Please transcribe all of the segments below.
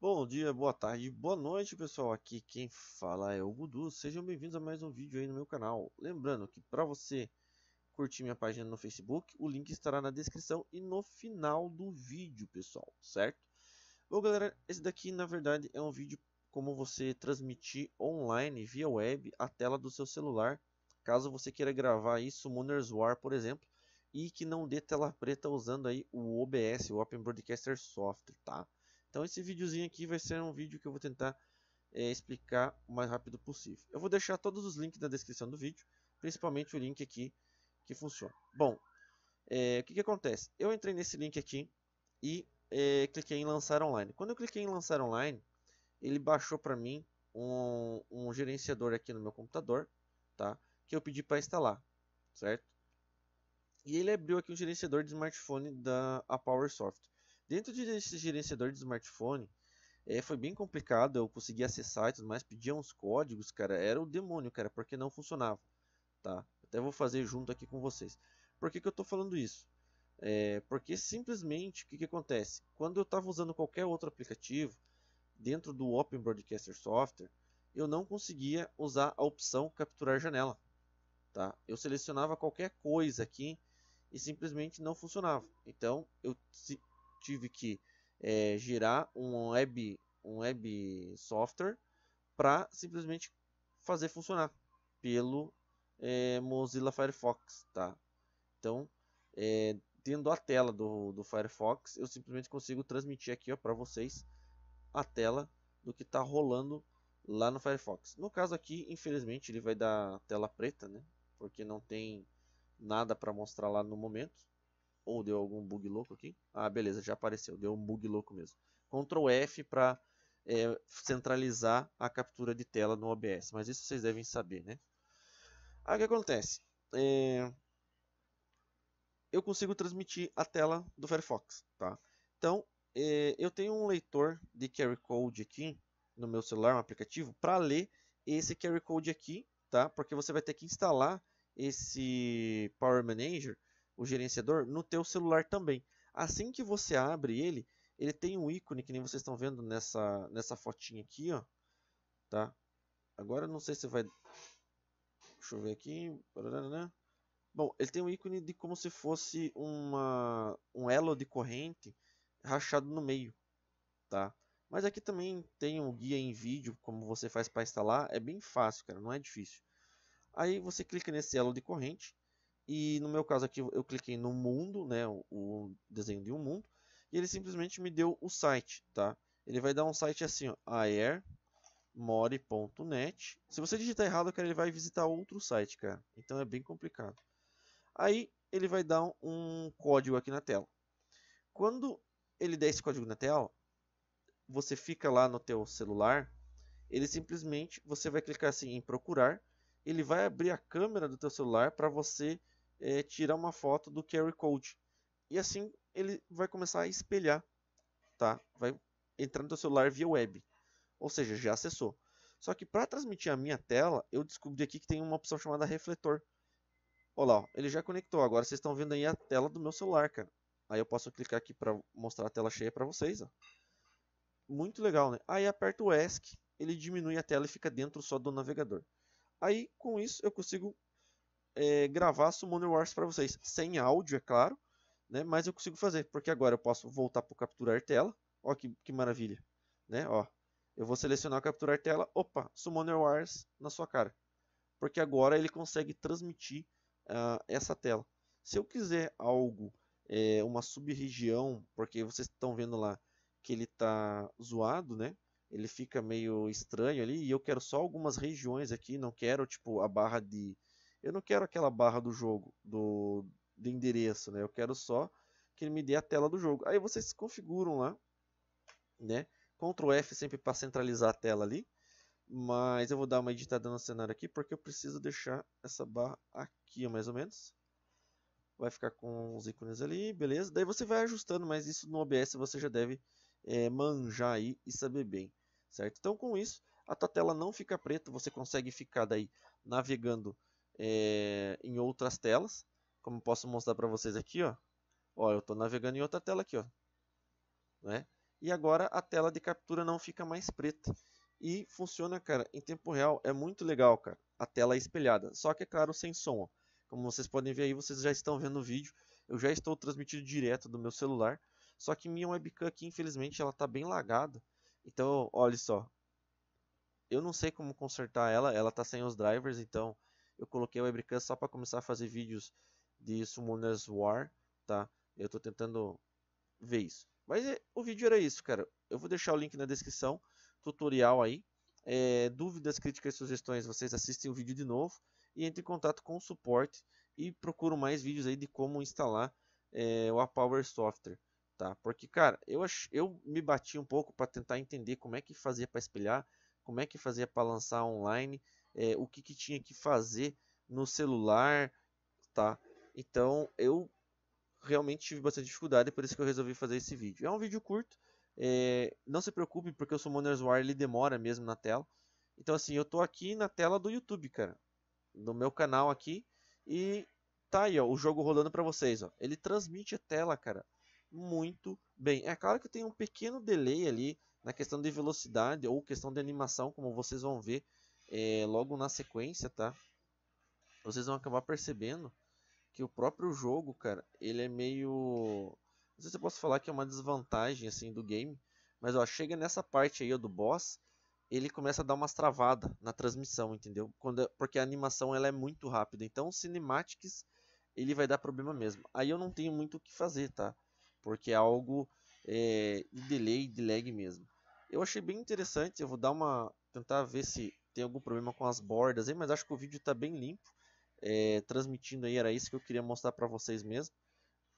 Bom dia, boa tarde, boa noite pessoal, aqui quem fala é o Gudu, sejam bem-vindos a mais um vídeo aí no meu canal. Lembrando que para você curtir minha página no Facebook, o link estará na descrição e no final do vídeo pessoal, certo? Bom galera, esse daqui na verdade é um vídeo como você transmitir online, via web, a tela do seu celular, caso você queira gravar isso, Mooners War por exemplo, e que não dê tela preta usando aí o OBS, o Open Broadcaster Software, tá? Então esse videozinho aqui vai ser um vídeo que eu vou tentar é, explicar o mais rápido possível. Eu vou deixar todos os links na descrição do vídeo, principalmente o link aqui que funciona. Bom, é, o que, que acontece? Eu entrei nesse link aqui e é, cliquei em lançar online. Quando eu cliquei em lançar online, ele baixou para mim um, um, gerenciador aqui no meu computador, tá? Que eu pedi para instalar, certo? E ele abriu aqui o um gerenciador de smartphone da a Power Dentro desse gerenciador de smartphone, é, foi bem complicado, eu consegui acessar e tudo mais, pedia uns códigos, cara, era o demônio, cara, porque não funcionava, tá? Até vou fazer junto aqui com vocês. Por que, que eu tô falando isso? É, porque simplesmente, o que, que acontece? Quando eu estava usando qualquer outro aplicativo, dentro do Open Broadcaster Software, eu não conseguia usar a opção capturar janela, tá? Eu selecionava qualquer coisa aqui e simplesmente não funcionava. Então, eu tive que é, girar um web, um web software para simplesmente fazer funcionar pelo é, Mozilla Firefox, tá? Então, é, tendo a tela do, do Firefox, eu simplesmente consigo transmitir aqui para vocês a tela do que está rolando lá no Firefox. No caso aqui, infelizmente, ele vai dar tela preta, né? Porque não tem nada para mostrar lá no momento. Ou deu algum bug louco aqui? Ah, beleza, já apareceu. Deu um bug louco mesmo. Ctrl F para é, centralizar a captura de tela no OBS. Mas isso vocês devem saber, né? Aí o que acontece? É... Eu consigo transmitir a tela do Firefox, tá? Então, é... eu tenho um leitor de QR code aqui no meu celular, um aplicativo, para ler esse QR code aqui, tá? Porque você vai ter que instalar esse Power Manager o gerenciador no teu celular também. Assim que você abre ele, ele tem um ícone que nem vocês estão vendo nessa nessa fotinha aqui, ó, tá? Agora não sei se vai Deixa eu ver aqui. Bom, ele tem um ícone de como se fosse uma um elo de corrente rachado no meio, tá? Mas aqui também tem um guia em vídeo, como você faz para instalar, é bem fácil, cara, não é difícil. Aí você clica nesse elo de corrente, e no meu caso aqui eu cliquei no mundo, né, o, desenho de um mundo, e ele simplesmente me deu o site, tá? Ele vai dar um site assim, ó, airmore.net. Se você digitar errado, cara, ele vai visitar outro site, cara. Então é bem complicado. Aí ele vai dar um código aqui na tela. Quando ele der esse código na tela, você fica lá no teu celular, ele simplesmente, você vai clicar assim em procurar, ele vai abrir a câmera do teu celular para você é, tirar uma foto do QR Code. E assim ele vai começar a espelhar, tá? Vai entrar no seu celular via web. Ou seja, já acessou. Só que para transmitir a minha tela, eu descobri aqui que tem uma opção chamada refletor. Olha lá, ó, ele já conectou. Agora vocês estão vendo aí a tela do meu celular, cara. Aí eu posso clicar aqui para mostrar a tela cheia para vocês. Ó. Muito legal, né? Aí aperto o ESC, ele diminui a tela e fica dentro só do navegador. Aí, com isso, eu consigo é, gravar Summoner Wars para vocês, sem áudio, é claro, né? Mas eu consigo fazer, porque agora eu posso voltar para capturar tela. Ó que, que maravilha, né? Ó, eu vou selecionar capturar tela, opa, Summoner Wars na sua cara. Porque agora ele consegue transmitir uh, essa tela. Se eu quiser algo, é, uma sub-região, porque vocês estão vendo lá que ele está zoado, né? Ele fica meio estranho ali e eu quero só algumas regiões aqui, não quero tipo a barra de eu não quero aquela barra do jogo, do, do endereço, né? Eu quero só que ele me dê a tela do jogo. Aí vocês configuram lá, né? Ctrl F sempre para centralizar a tela ali. Mas eu vou dar uma editada no cenário aqui, porque eu preciso deixar essa barra aqui, mais ou menos. Vai ficar com os ícones ali, beleza. Daí você vai ajustando, mas isso no OBS você já deve é, manjar aí e saber bem, certo? Então com isso, a tua tela não fica preta, você consegue ficar daí navegando é, em outras telas, como posso mostrar para vocês aqui, ó. Ó, eu estou navegando em outra tela aqui, ó. Né? E agora a tela de captura não fica mais preta. E funciona, cara, em tempo real. É muito legal, cara. A tela é espelhada. Só que, é claro, sem som. Ó. Como vocês podem ver aí, vocês já estão vendo o vídeo. Eu já estou transmitindo direto do meu celular. Só que minha webcam aqui, infelizmente, ela está bem lagada. Então, olha só. Eu não sei como consertar ela. Ela está sem os drivers, então eu coloquei a webcam só para começar a fazer vídeos de Summoners War, tá? Eu estou tentando ver isso. Mas é, o vídeo era isso, cara. Eu vou deixar o link na descrição, tutorial aí. É, dúvidas, críticas, sugestões, vocês assistem o vídeo de novo e entrem em contato com o suporte e procuram mais vídeos aí de como instalar é, o Power Software, tá? Porque, cara, eu, ach... eu me bati um pouco para tentar entender como é que fazia para espelhar, como é que fazia para lançar online, é, o que, que tinha que fazer no celular, tá? Então eu realmente tive bastante dificuldade, por isso que eu resolvi fazer esse vídeo. É um vídeo curto, é, não se preocupe porque o Summoner's War ele demora mesmo na tela. Então assim, eu tô aqui na tela do YouTube, cara, do meu canal aqui e tá aí, ó, o jogo rolando para vocês, ó. Ele transmite a tela, cara, muito bem. É claro que tem um pequeno delay ali na questão de velocidade ou questão de animação, como vocês vão ver é, logo na sequência, tá? Vocês vão acabar percebendo que o próprio jogo, cara, ele é meio... Não sei se eu posso falar que é uma desvantagem, assim, do game. Mas, ó, chega nessa parte aí ó, do boss, ele começa a dar umas travadas na transmissão, entendeu? Quando, é, porque a animação ela é muito rápida. Então, cinematics, ele vai dar problema mesmo. Aí eu não tenho muito o que fazer, tá? Porque é algo é, de delay, de lag mesmo. Eu achei bem interessante, eu vou dar uma... Tentar ver se tem algum problema com as bordas aí, mas acho que o vídeo está bem limpo. É, transmitindo aí, era isso que eu queria mostrar para vocês mesmo,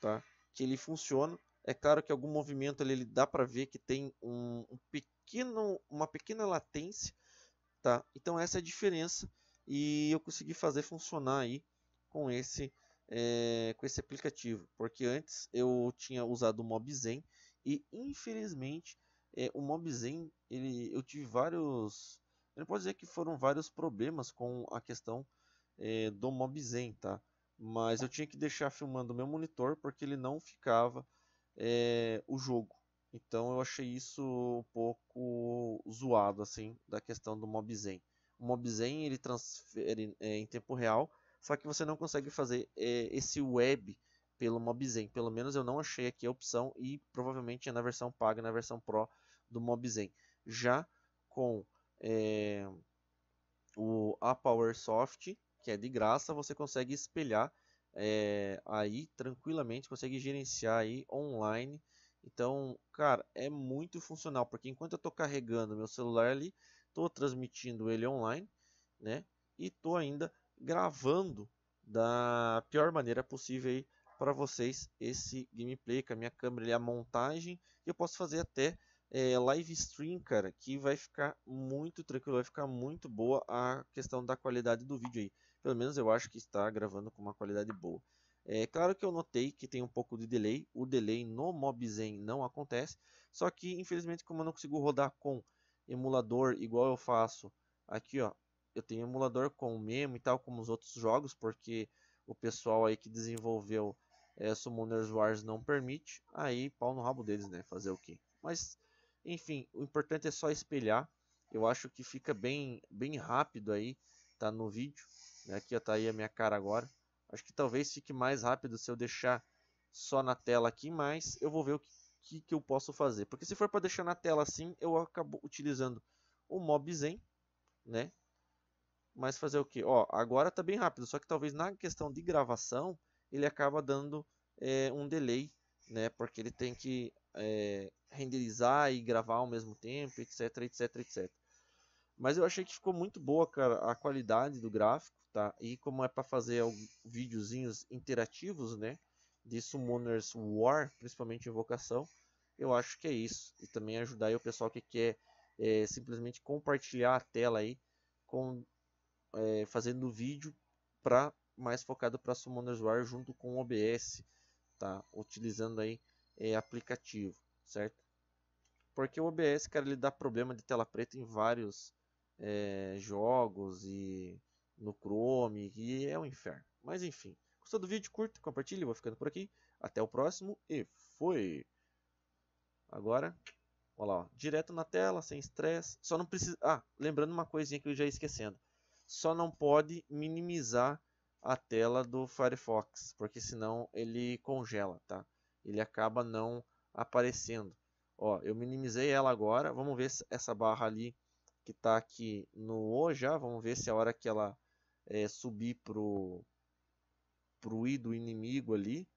tá? Que ele funciona. É claro que algum movimento ali, ele dá para ver que tem um, um, pequeno, uma pequena latência, tá? Então essa é a diferença e eu consegui fazer funcionar aí com esse é, com esse aplicativo, porque antes eu tinha usado o MobZen e infelizmente é, o MobZen ele eu tive vários ele pode dizer que foram vários problemas com a questão é, do Zen, tá? Mas eu tinha que deixar filmando o meu monitor porque ele não ficava é, o jogo. Então eu achei isso um pouco zoado, assim, da questão do Zen. O Zen, ele transfere é, em tempo real, só que você não consegue fazer eh, esse web pelo Zen. Pelo menos eu não achei aqui a opção e provavelmente é na versão paga, na versão Pro do Zen. Já com é, o, a PowerSoft, que é de graça, você consegue espelhar é, aí tranquilamente, consegue gerenciar aí online. Então, cara, é muito funcional, porque enquanto eu estou carregando meu celular ali, estou transmitindo ele online, né? E estou ainda gravando da pior maneira possível aí para vocês esse gameplay com a minha câmera e a montagem. eu posso fazer até é, live stream, cara, que vai ficar muito tranquilo, vai ficar muito boa a questão da qualidade do vídeo aí. Pelo menos eu acho que está gravando com uma qualidade boa. É claro que eu notei que tem um pouco de delay, o delay no MobZen não acontece, só que infelizmente como eu não consigo rodar com emulador igual eu faço aqui ó, eu tenho emulador com o Memo e tal como os outros jogos, porque o pessoal aí que desenvolveu é, Summoners Wars não permite, aí pau no rabo deles né, fazer o que. Mas enfim, o importante é só espelhar. Eu acho que fica bem, bem rápido aí, tá no vídeo. Aqui né, ó, tá aí a minha cara agora. Acho que talvez fique mais rápido se eu deixar só na tela aqui, mas eu vou ver o que, que, eu posso fazer. Porque se for para deixar na tela assim, eu acabo utilizando o MobZen, né? Mas fazer o que? Ó, agora tá bem rápido, só que talvez na questão de gravação ele acaba dando é, um delay, né? Porque ele tem que é, renderizar e gravar ao mesmo tempo, etc, etc, etc. Mas eu achei que ficou muito boa, cara, a qualidade do gráfico, tá? E como é para fazer videozinhos interativos, né? De Summoners War, principalmente invocação, eu acho que é isso. E também ajudar o pessoal que quer é, simplesmente compartilhar a tela aí, com, é, fazendo vídeo para mais focado para Summoners War junto com o OBS, tá? Utilizando aí é, aplicativo, certo? Porque o OBS, cara, ele dá problema de tela preta em vários é, jogos e no Chrome, e é um inferno. Mas enfim, gostou do vídeo? Curta, compartilha. vou ficando por aqui. Até o próximo e foi! Agora, olha lá, ó, direto na tela, sem estresse. Só não precisa... Ah, lembrando uma coisinha que eu já ia esquecendo. Só não pode minimizar a tela do Firefox, porque senão ele congela, tá? ele acaba não aparecendo. Ó, eu minimizei ela agora, vamos ver essa barra ali que está aqui no O já, vamos ver se a hora que ela é, subir pro, pro I do inimigo ali,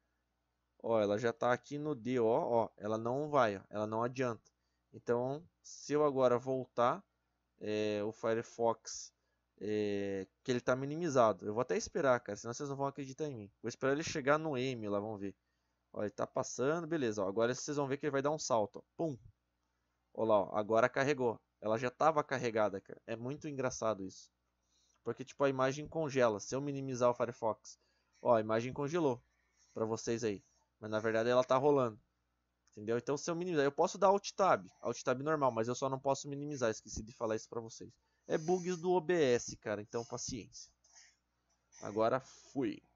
ó, ela já está aqui no D, ó, ó, ela não vai, ó, ela não adianta. Então, se eu agora voltar, é, o Firefox, é, que ele está minimizado, eu vou até esperar, cara, senão vocês não vão acreditar em mim. Vou esperar ele chegar no M lá, vamos ver. Ó, ele tá passando, beleza. Ó, agora vocês vão ver que ele vai dar um salto. Ó. Pum. Olha lá, ó, agora carregou. Ela já estava carregada, cara. É muito engraçado isso. Porque, tipo, a imagem congela. Se eu minimizar o Firefox, ó, a imagem congelou para vocês aí. Mas, na verdade, ela tá rolando. Entendeu? Então, se eu minimizar, eu posso dar Alt Tab. Alt Tab normal, mas eu só não posso minimizar. Esqueci de falar isso para vocês. É bugs do OBS, cara. Então, paciência. Agora, fui.